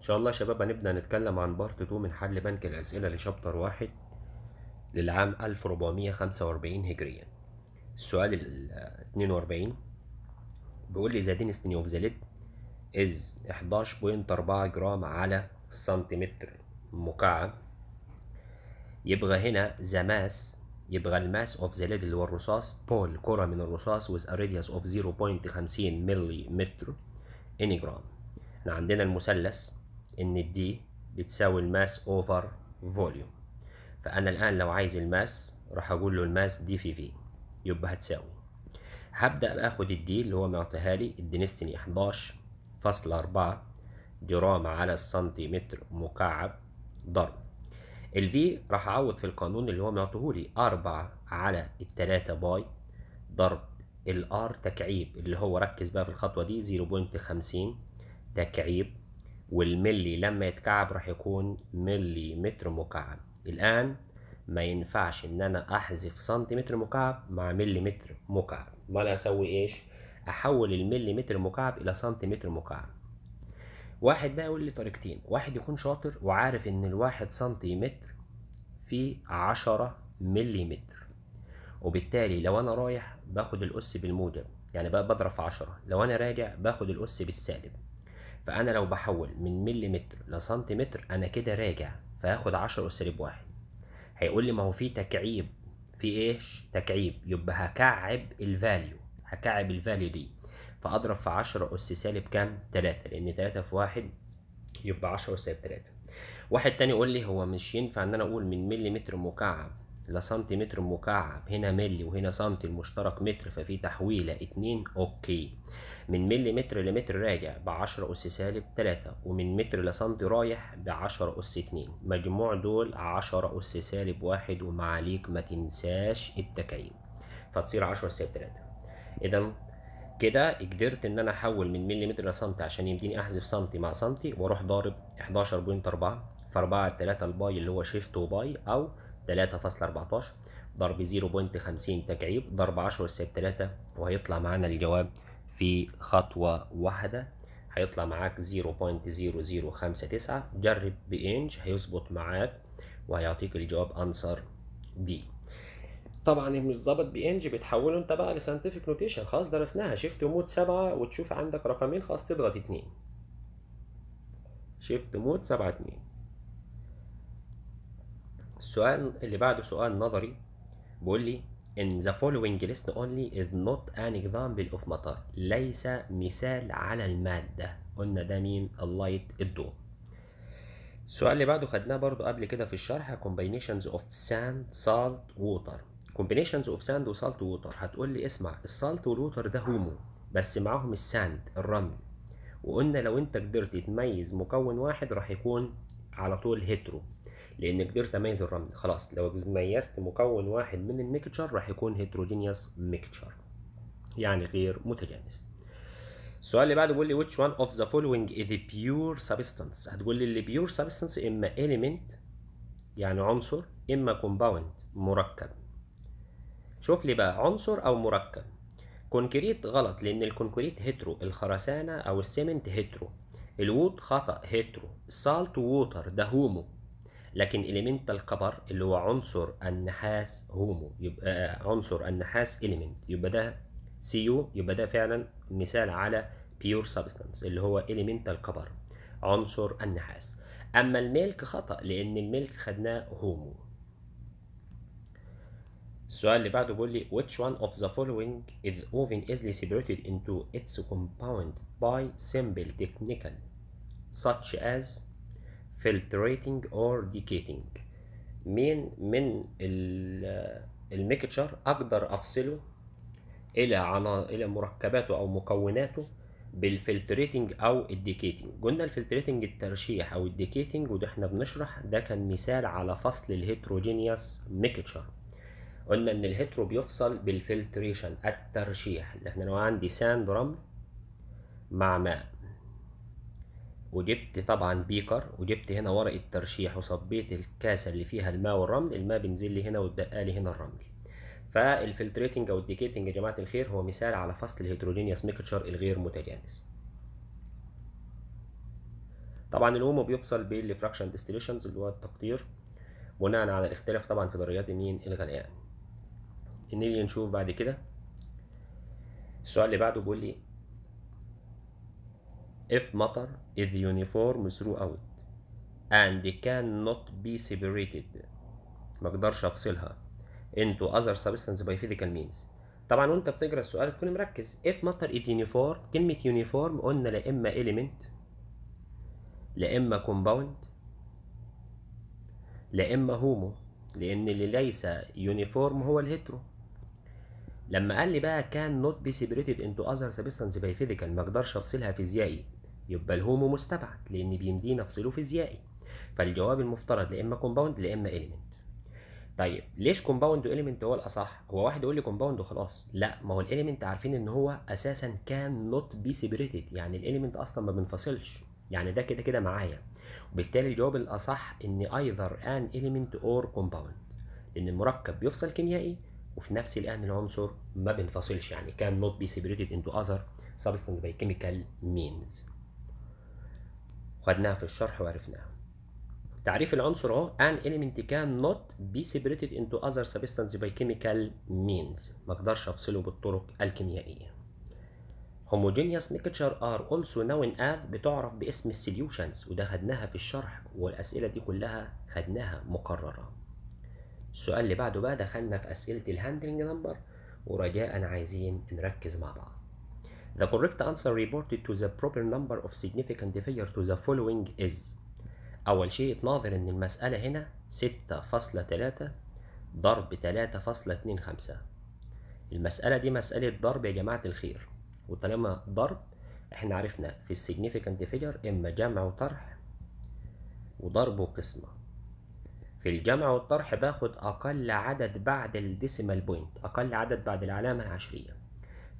ان شاء الله يا شباب هنبدا نتكلم عن بارت 2 من حل بنك الاسئله لشابتر واحد للعام 1445 هجريا السؤال ال 42 بيقول لي زادين دينستني اوف ذا از 11.4 جرام على سنتيمتر مكعب يبقى هنا ذا ماس يبقى الماس اوف ذا ليد اللي هو الرصاص بول كرة من الرصاص with a radius of 0.50 ملي متر اني جرام احنا عندنا المثلث ان الدي بتساوي الماس اوفر فوليوم فانا الان لو عايز الماس راح اقول له الماس دي في في يبقى هتساوي هبدا باخد الدي اللي هو معطيها لي الدنستني 11.4 جرام على السنتيمتر مكعب ضرب الفي راح اعوض في القانون اللي هو معطيهولي أربعة على التلاتة باي ضرب الار تكعيب اللي هو ركز بقى في الخطوة دي 0.50 تكعيب والملي لما يتكعب راح يكون ملي متر مكعب الآن ما ينفعش إن أنا أحذف سنتيمتر مكعب مع ملي متر مكعب أمال أسوي إيش؟ أحول الملي متر مكعب إلى سنتيمتر مكعب واحد بقى يقول لي طريقتين واحد يكون شاطر وعارف إن الواحد سنتيمتر في عشرة ملي متر وبالتالي لو أنا رايح باخد الأس بالموجب يعني بقى بضرب في عشرة لو أنا راجع باخد الأس بالسالب فانا لو بحول من مليمتر لسنتيمتر انا كده راجع فهاخد 10 اساليب واحد هيقول لي ما هو في تكعيب في ايش تكعيب يبقى هكعب الفاليو هكعب الفاليو دي فاضرب في 10 اس سالب كام 3 لان 3 في 1 يبقى 10 سالب 3 واحد تاني يقول لي هو مش ينفع ان انا اقول من مليمتر مكعب لسنتيمتر مكعب هنا ملي وهنا سنتي المشترك متر ففي تحويلة اتنين اوكي من ملي متر لمتر راجع بعشرة أس سالب تلاتة ومن متر لسنتي رايح بعشرة أس اتنين مجموع دول عشرة أس سالب واحد ومعاليك ما تنساش التكعيب فتصير عشرة سالب تلاتة إذا كده قدرت ان انا احول من ملي متر لسنتي عشان يمديني احذف سنتي مع سنتي واروح ضارب 11.4 في 4 3 الباي اللي هو شيفت وباي او 3.14 ضرب 0.50 تكعيب ضرب 10 سالب 3 وهيطلع معانا الجواب في خطوة واحدة هيطلع معاك 0.0059 جرب بإنج هيظبط معاك وهيعطيك الجواب أنصر دي طبعا مش ظابط بإنج بتحوله انت بقى لساينتفك نوتيشن خلاص درسناها شيفت مود 7 وتشوف عندك رقمين خلاص تضغط 2 شيفت مود 7 2 السؤال اللي بعده سؤال نظري بيقول لي in the following list only is not an example of matter ليس مثال على المادة قلنا ده مين اللايت الضوء السؤال اللي بعده خدناه برضو قبل كده في الشرح combinations of sand salt water combinations of sand وسالت ووتر هتقول لي اسمع السالت والووتر ده هومو بس معاهم الساند الرمل وقلنا لو انت قدرت تميز مكون واحد راح يكون على طول هيترو لان قدرت اميز الرمل خلاص لو ميزت مكون واحد من الميكتشر راح يكون هيتروجينيوس ميكتشر يعني غير متجانس السؤال اللي بعده بيقول لي which one of the following is a pure substance هتقول لي اللي pure substance اما element يعني عنصر اما compound مركب شوف لي بقى عنصر او مركب كونكريت غلط لان الكونكريت هيترو الخرسانه او السيمنت هيترو الوود خطا هيترو السالت ووتر ده هومو لكن اليمنت الكبر اللي هو عنصر النحاس هومو يبقى آه، عنصر النحاس اليمنت يبقى ده سي يو يبقى ده فعلا مثال على بيور سبستانس اللي هو اليمنت الكبر عنصر النحاس اما الملك خطا لان الملك خدناه هومو السؤال اللي بعده بيقول لي which one of the following is oven easily separated into its compound by simple technical such as filtrating or decating مين من الميكتشر اقدر افصله الى عنا الى مركباته او مكوناته بالفلتريتنج او الديكيتنج قلنا الفلتريتنج الترشيح او الديكيتنج وده احنا بنشرح ده كان مثال على فصل الهيتروجينيوس ميكتشر قلنا ان الهيترو بيفصل بالفلتريشن الترشيح اللي احنا لو عندي ساند رمل مع ماء وجبت طبعا بيكر وجبت هنا ورقة ترشيح وصبيت الكاسة اللي فيها الماء والرمل الماء بينزل لي هنا ويتبقى لي هنا الرمل فالفلتريتنج او الديكيتنج يا جماعة الخير هو مثال على فصل الهيدروجينيوس ميكتشر الغير متجانس طبعا الهومو بيفصل بالفراكشن ديستليشنز اللي هو التقطير بناء على الاختلاف طبعا في درجات مين الغليان نيجي نشوف بعد كده السؤال اللي بعده بيقول لي if مطر is uniform throughout and cannot be separated ما اقدرش افصلها into other substance by physical means طبعا وانت بتقرا السؤال تكون مركز if مطر is uniform كلمة uniform قلنا لا اما element لا اما compound لا اما هومو لان اللي ليس يونيفورم هو الهيترو لما قال لي بقى كان نوت بي سيبريتد انتو اذر سبستانس باي فيزيكال ما اقدرش افصلها فيزيائي يبقى الهومو مستبعد لان بيمدينا نفصله فيزيائي فالجواب المفترض لا اما كومباوند لا اما اليمنت طيب ليش كومباوند واليمنت هو الاصح هو واحد يقول لي كومباوند وخلاص لا ما هو الاليمنت عارفين ان هو اساسا كان نوت بي سيبريتد يعني الاليمنت اصلا ما بينفصلش يعني ده كده كده معايا وبالتالي الجواب الاصح ان ايذر ان اليمنت اور كومباوند لان المركب بيفصل كيميائي وفي نفس الان العنصر ما بينفصلش يعني كان نوت بي سيبريتد انتو اذر سبستنس باي كيميكال مينز خدناها في الشرح وعرفناها تعريف العنصر اهو an element can not be separated into other substances by chemical means ما اقدرش افصله بالطرق الكيميائيه homogeneous mixture are also known as بتعرف باسم solutions وده خدناها في الشرح والاسئله دي كلها خدناها مقرره السؤال اللي بعده بقى دخلنا في اسئله الهاندلنج نمبر ورجاء عايزين نركز مع بعض The correct answer reported to the proper number of significant figures to the following is أول شيء تناظر إن المسألة هنا ستة فاصلة تلاتة ضرب تلاتة فاصلة اتنين خمسة المسألة دي مسألة ضرب يا جماعة الخير وطالما ضرب احنا عرفنا في السيجنيفيكانت فيجر إما جمع وطرح وضرب وقسمة في الجمع والطرح باخد أقل عدد بعد الديسيمال بوينت أقل عدد بعد العلامة العشرية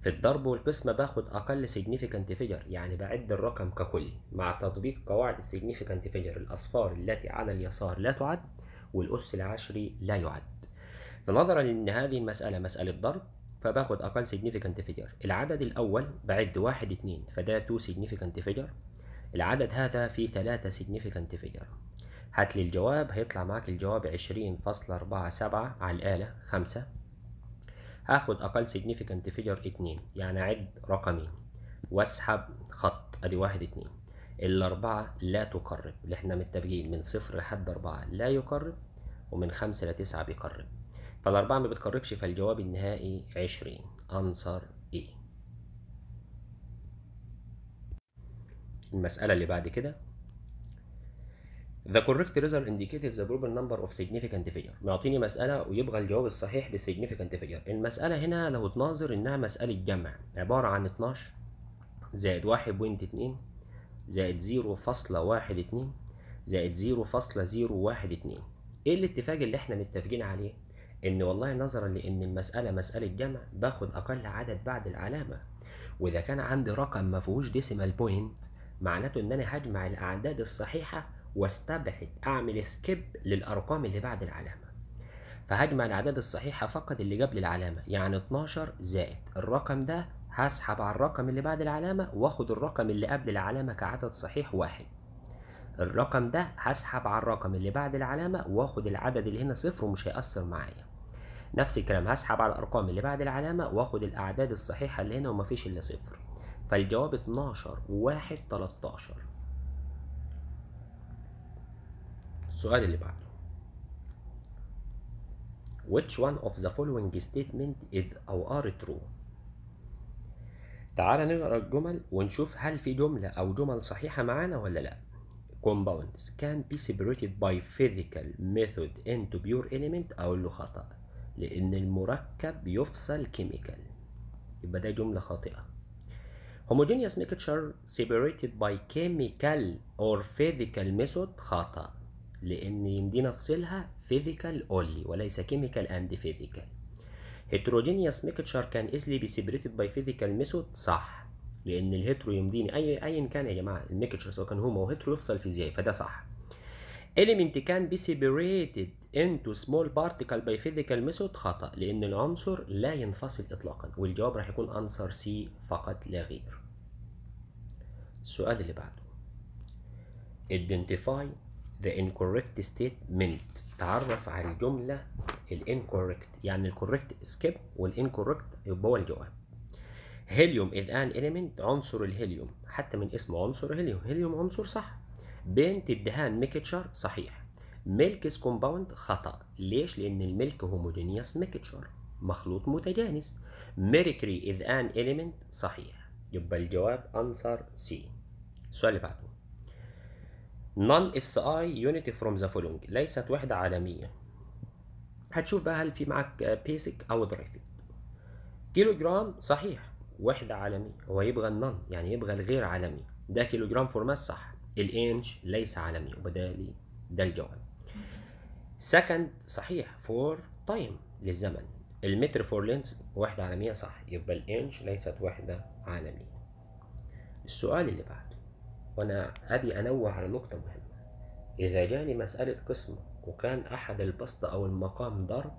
في الضرب والقسمة باخد أقل significant figure يعني بعد الرقم ككل مع تطبيق قواعد significant figure الأصفار التي على اليسار لا تعد والأس العشري لا يعد فنظرا لأن هذه المسألة مسألة ضرب فباخد أقل significant figure العدد الأول بعد واحد اتنين فده تو significant figure العدد هذا فيه ثلاثة significant figure هات لي الجواب هيطلع معاك الجواب عشرين فاصلة أربعة سبعة على الآلة خمسة هاخد اقل significant figure اتنين يعني اعد رقمين واسحب خط ادي واحد اتنين الاربعة لا تقرب اللي احنا متفقين من صفر لحد اربعة لا يقرب ومن خمسة لتسعة بيقرب فالاربعة ما بتقربش فالجواب النهائي عشرين انصر ايه المسألة اللي بعد كده The correct result indicated the proper number of significant figure معطيني مسألة ويبغى الجواب الصحيح significant figure المسألة هنا لو تناظر إنها مسألة جمع عبارة عن 12 زائد 1.2 زائد 0.12 زائد 0.012 إيه الاتفاق اللي إحنا متفقين عليه؟ إن والله نظرا لإن المسألة مسألة جمع باخد أقل عدد بعد العلامة وإذا كان عندي رقم ما فيهوش decimal بوينت معناته إن أنا هجمع الأعداد الصحيحة واستبعد اعمل سكيب للارقام اللي بعد العلامه فهجمع الاعداد الصحيحه فقط اللي قبل العلامه يعني 12 زائد الرقم ده هسحب على الرقم اللي بعد العلامه واخد الرقم اللي قبل العلامه كعدد صحيح واحد الرقم ده هسحب على الرقم اللي بعد العلامه واخد العدد اللي هنا صفر ومش هيأثر معايا نفس الكلام هسحب على الارقام اللي بعد العلامه واخد الاعداد الصحيحه اللي هنا ومفيش الا صفر فالجواب 12 و1 13 السؤال اللي بعده which one of the following statement is أو are true تعال نقرأ الجمل ونشوف هل في جملة أو جمل صحيحة معانا ولا لأ compounds can be separated by physical method into pure element أقول له خطأ لأن المركب يفصل chemical يبقى ده جملة خاطئة homogeneous mixture separated by chemical or physical method خطأ لأن يمدينا نفصلها فيزيكال only وليس chemical and physical heterogeneous mixture can easily be separated by physical method صح لأن الهيترو يمديني أي أيا كان يا جماعة الميكتشر سواء كان هو أو هيترو يفصل فيزيائي فده صح element can be separated into small بارتيكل by physical method خطأ لأن العنصر لا ينفصل إطلاقا والجواب راح يكون أنسر سي فقط لا غير السؤال اللي بعده identify the incorrect statement تعرف على الجملة ال incorrect يعني ال correct skip incorrect يبقى هو الجواب. هيليوم إذ أن إليمنت عنصر الهيليوم حتى من اسمه عنصر هيليوم هيليوم عنصر صح بنت الدهان ميكتشر صحيح از كومباوند خطأ ليش؟ لأن الملك هوموجينيوس ميكتشر مخلوط متجانس ميركري إذ أن إليمنت صحيح يبقى الجواب أنصر سي السؤال اللي بعده نون اس اي يونيتي فروم ذا فولونج ليست وحدة عالمية هتشوف بقى هل في معاك بيسك او دريفي كيلو جرام صحيح وحدة عالمية هو يبغى النون يعني يبغى الغير عالمي ده كيلو جرام ماس صح الانش ليس عالمي وبدالي ده الجواب سكند صحيح فور تايم للزمن المتر فور لينس وحدة عالمية صح يبقى الانش ليست وحدة عالمية السؤال اللي بعد وأنا أبي أنوه على نقطة مهمة إذا جاني مسألة قسمة وكان أحد البسط أو المقام ضرب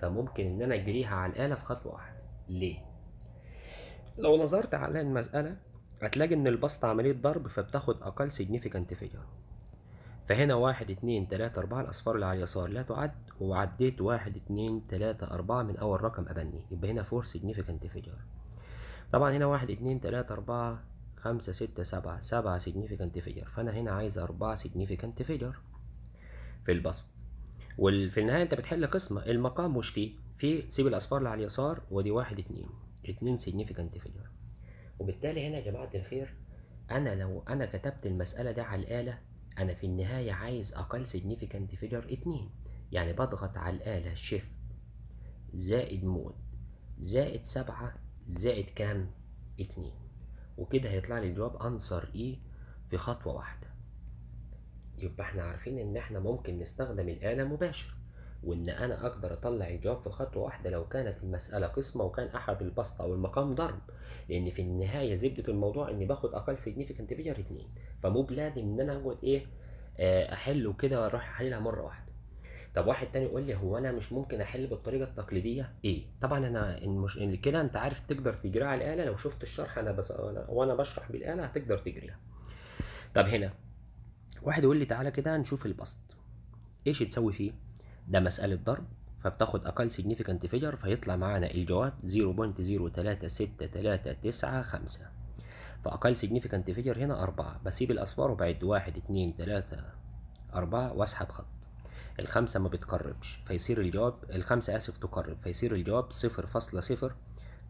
فممكن إن أنا أجريها على الآلة في خطوة واحدة ليه؟ لو نظرت على المسألة هتلاقي إن البسط عملية ضرب فبتاخد أقل significant figure فهنا واحد اتنين تلاتة أربعة الأصفار اللي على اليسار لا تعد وعديت واحد اتنين تلاتة أربعة من أول رقم أبنيه يبقى هنا فور significant figure طبعا هنا واحد اتنين تلاتة أربعة خمسة ستة سبعة سبعة significant figure فأنا هنا عايز أربعة significant figure في البسط وفي النهاية أنت بتحل قسمة المقام مش فيه في سيب الأصفار اللي على اليسار ودي واحد اتنين اتنين significant figure وبالتالي هنا يا جماعة الخير أنا لو أنا كتبت المسألة دي على الآلة أنا في النهاية عايز أقل significant figure اتنين يعني بضغط على الآلة شيفت زائد مود زائد سبعة زائد كام اتنين وكده هيطلع لي الجواب انسر اي في خطوة واحدة يبقى احنا عارفين ان احنا ممكن نستخدم الآلة مباشر وان انا اقدر اطلع الجواب في خطوة واحدة لو كانت المسألة قسمة وكان احد البسط او المقام ضرب لان في النهاية زبدة الموضوع اني باخد اقل significant فيجر اتنين فمو بلازم ان انا اقعد ايه آه، احله كده واروح احللها مرة واحدة طب واحد تاني يقول لي هو انا مش ممكن احل بالطريقه التقليديه ايه طبعا انا المش... كده انت عارف تقدر تجريها على الاله لو شفت الشرح انا بس وانا بشرح بالاله هتقدر تجريها طب هنا واحد يقول لي تعالى كده نشوف البسط ايش تسوي فيه ده مساله ضرب فبتاخد اقل سيجنيفيكانت فيجر فيطلع معانا الجواب 0.036395 فاقل سيجنيفيكانت فيجر هنا 4 بسيب الاصفار وبعد 1 2 3 4 واسحب خط الخمسة ما بتقربش فيصير الجواب الخمسة آسف تقرب فيصير الجواب صفر فاصلة صفر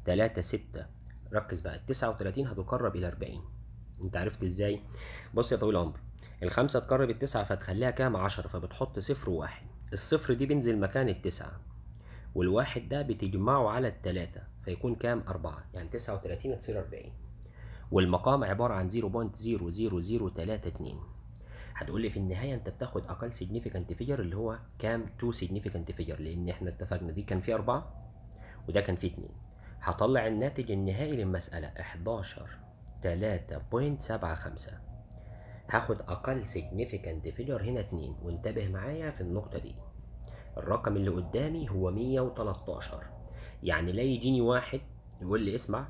تلاتة ستة ركز بقى التسعة وتلاتين هتقرب إلى أربعين أنت عرفت إزاي؟ بص يا طويل العمر الخمسة تقرب التسعة فتخليها كام عشرة فبتحط صفر وواحد الصفر دي بينزل مكان التسعة والواحد ده بتجمعه على التلاتة فيكون كام أربعة يعني تسعة وتلاتين هتصير أربعين والمقام عبارة عن زيرو بوينت زيرو زيرو زيرو تلاتة اتنين هتقول لي في النهايه انت بتاخد اقل سيجنيفيكانت فيجر اللي هو كام تو سيجنيفيكانت فيجر لان احنا اتفقنا دي كان فيه اربعه وده كان فيه 2 هطلع الناتج النهائي للمساله 11 3.75 هاخد اقل سيجنيفيكانت فيجر هنا 2 وانتبه معايا في النقطه دي الرقم اللي قدامي هو 113 يعني لا يجيني واحد يقول لي اسمع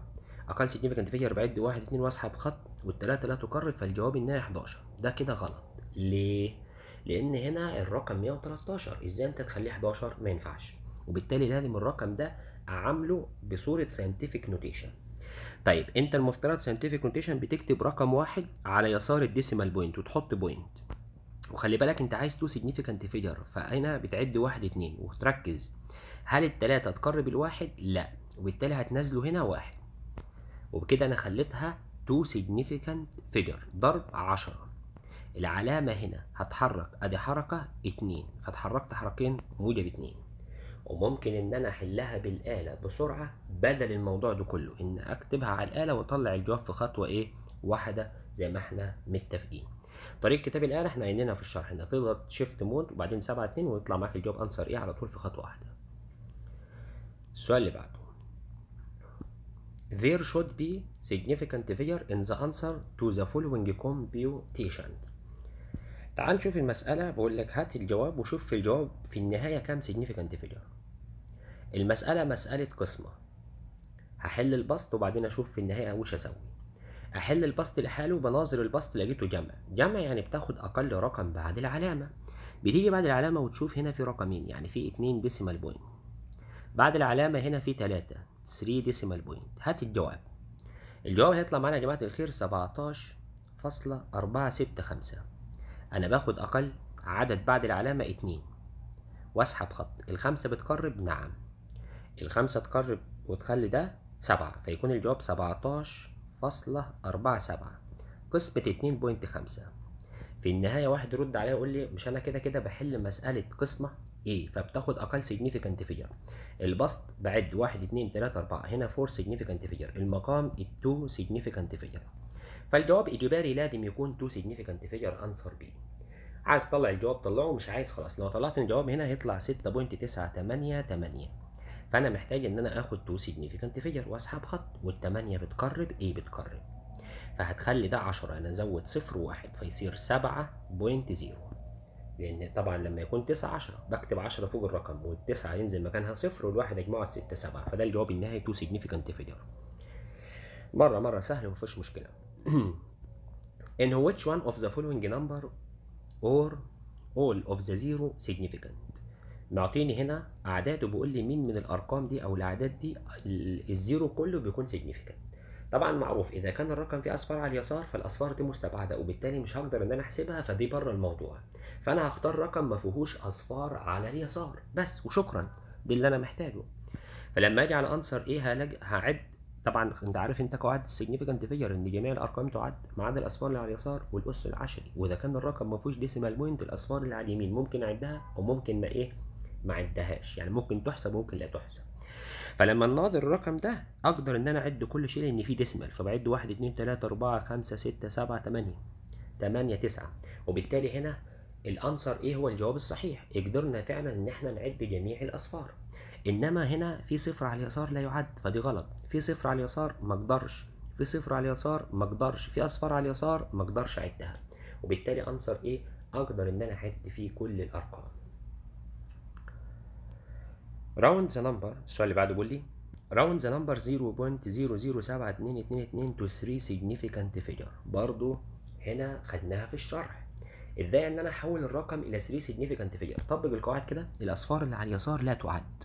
اقل سيجنيفيكانت فيجر بعد واحد 2 واسحب خط والثلاثه لا تقرب فالجواب انها 11 ده كده غلط ليه؟ لأن هنا الرقم 113 إزاي أنت تخليه 11 ما ينفعش وبالتالي لازم الرقم ده أعامله بصورة scientific نوتيشن طيب أنت المفترض scientific نوتيشن بتكتب رقم واحد على يسار الديسيمال بوينت وتحط بوينت وخلي بالك أنت عايز تو significant figure فهنا بتعد واحد اتنين وتركز هل التلاتة تقرب الواحد؟ لا وبالتالي هتنزله هنا واحد وبكده أنا خليتها تو significant figure ضرب 10 العلامة هنا هتحرك ادي حركة اتنين فاتحركت حركين موجب اتنين وممكن ان انا احلها بالآلة بسرعة بدل الموضوع ده كله ان اكتبها على الآلة واطلع الجواب في خطوة ايه واحدة زي ما احنا متفقين طريقة كتاب الآلة احنا قايلينها في الشرح انك تضغط شيفت مود وبعدين 7 2 ويطلع معاك الجواب انسر ايه على طول في خطوة واحدة السؤال اللي بعده There should be significant figure in the answer to the following computation تعال نشوف المسألة بقول لك هات الجواب وشوف في الجواب في النهاية كام significant failure المسألة مسألة قسمة هحل البسط وبعدين أشوف في النهاية وش أسوي أحل البسط لحاله بناظر البسط لقيته جمع جمع يعني بتاخد أقل رقم بعد العلامة بتيجي بعد العلامة وتشوف هنا في رقمين يعني في اتنين ديسيمال بوينت بعد العلامة هنا في تلاتة 3 ديسيمال بوينت هات الجواب الجواب هيطلع معانا يا جماعة الخير سبعتاشر فاصلة أربعة ستة خمسة أنا باخد أقل عدد بعد العلامة اتنين وأسحب خط الخمسة بتقرب نعم الخمسة تقرب وتخلي ده سبعة فيكون الجواب سبعتاش فاصلة أربعة سبعة قسمة اتنين بوينت خمسة في النهاية واحد يرد عليا يقول لي مش أنا كده كده بحل مسألة قسمة ايه فبتاخد اقل سيجنيفيكانت فيجر البسط بعد واحد اتنين تلاتة اربعة هنا فور سيجنيفيكانت فيجر المقام التو سيجنيفيكانت فيجر فالجواب اجباري لازم يكون تو significant فيجر انسر بي عايز تطلع الجواب طلعه مش عايز خلاص لو طلعت الجواب هنا هيطلع 6.988 فانا محتاج ان انا اخد تو significant فيجر واسحب خط وال8 بتقرب ايه بتقرب فهتخلي ده 10 انا ازود صفر 1 فيصير 7.0 لان طبعا لما يكون 9 10 بكتب 10 فوق الرقم وال 9 ينزل مكانها صفر والواحد اجمعه 6 7 فده الجواب النهائي تو سيجنيفيكانت فيجر. مره مره سهل ومفيش مشكله in which one of the following number or all of the zero significant معطيني هنا اعداد وبيقول لي مين من الارقام دي او الاعداد دي الزيرو كله بيكون significant طبعا معروف اذا كان الرقم فيه اصفار على اليسار فالاصفار دي مستبعده وبالتالي مش هقدر ان انا احسبها فدي بره الموضوع فانا هختار رقم ما فيهوش اصفار على اليسار بس وشكرا ده اللي انا محتاجه فلما اجي على انسر ايه هعد طبعا انت عارف انت قواعد السيجنفيكانت فيجر ان جميع الارقام تعد ما عدا الاصفار اللي على اليسار والاس العشري واذا كان الرقم ما فيهوش ديسيمال بوينت الاصفار اللي على اليمين ممكن اعدها وممكن ما ايه ما عدهاش يعني ممكن تحسب وممكن لا تحسب فلما نناظر الرقم ده اقدر ان انا اعد كل شيء لان فيه ديسيمال فبعد 1 2 3 4 5 6 7 8 8 9 وبالتالي هنا الانسر ايه هو الجواب الصحيح قدرنا فعلا ان احنا نعد جميع الاصفار انما هنا في صفر على اليسار لا يعد فدي غلط في صفر على اليسار ما اقدرش في صفر على اليسار ما اقدرش في اصفار على اليسار ما اقدرش اعدها وبالتالي انسر ايه اقدر ان انا احد فيه كل الارقام راوند ذا نمبر السؤال اللي بعده بيقول لي راوند ذا نمبر 0.007222 to 3 significant figure برضو هنا خدناها في الشرح ازاي ان انا احول الرقم الى 3 سيجنيفيكانت فيجر طبق القواعد كده الاصفار اللي على اليسار لا تعد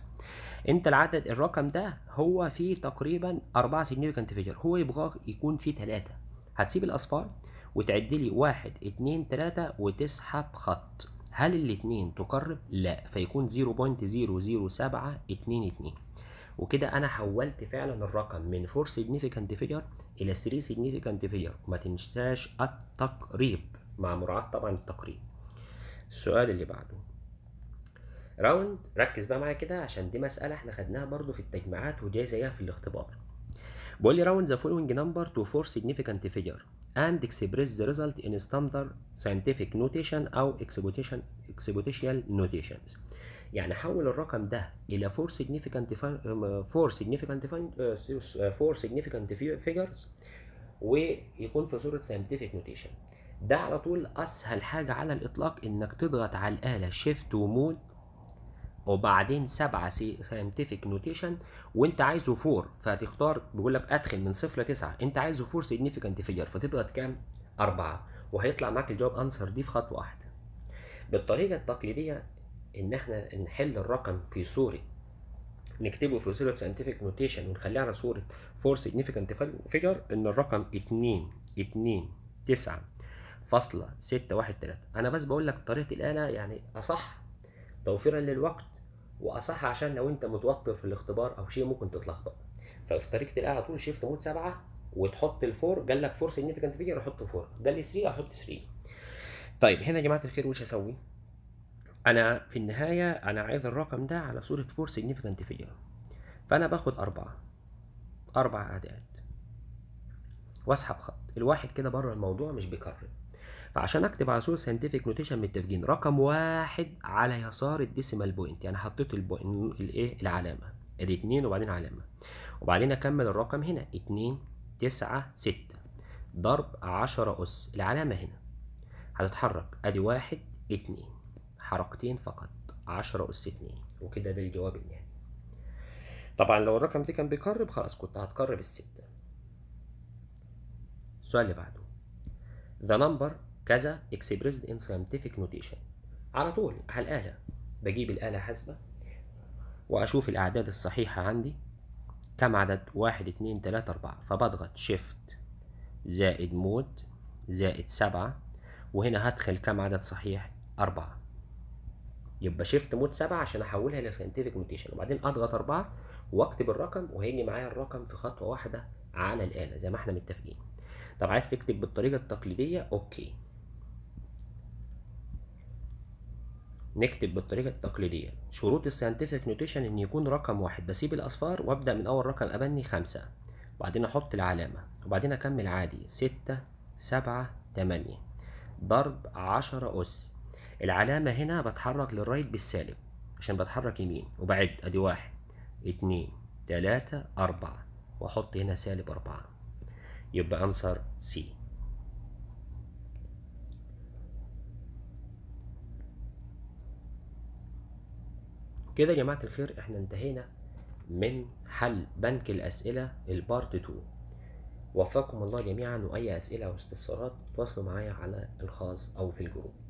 انت العدد الرقم ده هو فيه تقريبا اربعه سيجنيفيكانت فيجر هو يبغاك يكون فيه ثلاثه هتسيب الاصفار وتعد لي واحد اتنين تلاته وتسحب خط هل الاتنين تقرب؟ لا فيكون 0.00722 وكده انا حولت فعلا الرقم من 4 significant figure الى 3 significant figure ما تنساش التقريب مع مراعاة طبعا التقريب السؤال اللي بعده راوند ركز بقى معايا كده عشان دي مساله احنا خدناها برضو في التجمعات ودي زيها في الاختبار بيقول لي راوند ذا فولوينج نمبر تو فور سيجنيفيكانت فيجر اند اكسبريس ذا ريزلت ان ستاندر ساينتفك نوتيشن او اكسبوتيشن اكسبوتيشال نوتيشنز يعني حول الرقم ده الى فور سيجنيفيكانت فور سيجنيفيكانت فور سيجنيفيكانت فيجرز ويكون في صوره ساينتفك نوتيشن ده على طول اسهل حاجه على الاطلاق انك تضغط على الاله شيفت ومود وبعدين 7 ساينتفك نوتيشن وانت عايزه 4 فهتختار بيقول لك ادخل من صفر 9 انت عايزه 4 سيجنيفيكانت فيجر فتضغط كام؟ 4 وهيطلع معاك الجواب انسر دي في خطوه واحده. بالطريقه التقليديه ان احنا نحل الرقم في صوره نكتبه في صوره ساينتفك نوتيشن ونخليه على صوره 4 سيجنيفيكانت فيجر ان الرقم 2 2 9 فاصلة ستة واحد تلاتة أنا بس بقول لك طريقة الآلة يعني أصح توفيرا للوقت واصح عشان لو انت متوتر في الاختبار او شيء ممكن تتلخبط ففي طريقه على طول شيفت مود سبعه وتحط الفور قال لك فور سيجنفيكانت فيجر احط فور قال لي 3 احط 3 طيب هنا يا جماعه الخير وش اسوي؟ انا في النهايه انا عايز الرقم ده على صوره فور سيجنفيكانت فيجر فانا باخد اربعه اربع اعداد واسحب خط الواحد كده بره الموضوع مش بيكرر فعشان اكتب على عصور ساينتفك نوتيشن متفقين رقم واحد على يسار الديسيمال بوينت يعني حطيت الايه العلامه ادي 2 وبعدين علامه وبعدين اكمل الرقم هنا 2 9 6 ضرب 10 اس العلامه هنا هتتحرك ادي واحد اتنين حركتين فقط 10 اس 2 وكده ده الجواب النهائي طبعا لو الرقم ده كان بيقرب خلاص كنت هتقرب الستة السؤال اللي بعده The number كذا expressed in scientific notation على طول على الآلة بجيب الآلة حاسبة وأشوف الأعداد الصحيحة عندي كم عدد واحد اتنين تلاتة أربعة فبضغط شيفت زائد مود زائد سبعة وهنا هدخل كم عدد صحيح أربعة يبقى شيفت مود سبعة عشان أحولها إلى ساينتفك نوتيشن وبعدين أضغط أربعة وأكتب الرقم وهيجي معايا الرقم في خطوة واحدة على الآلة زي ما احنا متفقين طب عايز تكتب بالطريقة التقليدية أوكي نكتب بالطريقه التقليديه شروط الساينتفك نوتيشن ان يكون رقم واحد بسيب الاصفار وابدا من اول رقم ابني خمسة وبعدين احط العلامه وبعدين اكمل عادي ستة سبعة تمانية ضرب عشرة اس العلامه هنا بتحرك للرايت بالسالب عشان بتحرك يمين وبعد ادي واحد اتنين تلاتة اربعة واحط هنا سالب اربعة يبقى انصر سي كده يا جماعه الخير احنا انتهينا من حل بنك الاسئله البارت 2 وفقكم الله جميعا واي اسئله او استفسارات تواصلوا معايا على الخاص او في الجروب